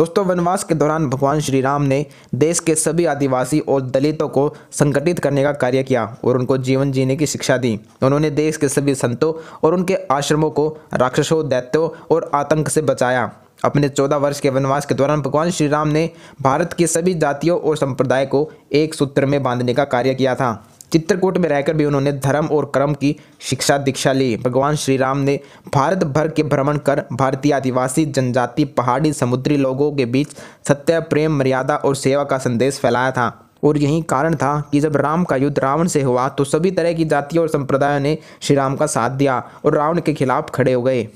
दोस्तों वनवास के दौरान भगवान श्री राम ने देश के सभी आदिवासी और दलितों को संगठित करने का कार्य किया और उनको जीवन जीने की शिक्षा दी उन्होंने देश के सभी संतों और उनके आश्रमों को राक्षसों दैत्यों और आतंक से बचाया अपने चौदह वर्ष के वनवास के दौरान भगवान श्री राम ने भारत की सभी जातियों और संप्रदाय को एक सूत्र में बांधने का कार्य किया था चित्रकूट में रहकर भी उन्होंने धर्म और कर्म की शिक्षा दीक्षा ली भगवान श्री राम ने भारत भर के भ्रमण कर भारतीय आदिवासी जनजाति पहाड़ी समुद्री लोगों के बीच सत्य प्रेम मर्यादा और सेवा का संदेश फैलाया था और यही कारण था कि जब राम का युद्ध रावण से हुआ तो सभी तरह की जातियों और संप्रदायों ने श्री राम का साथ दिया और रावण के खिलाफ खड़े हो गए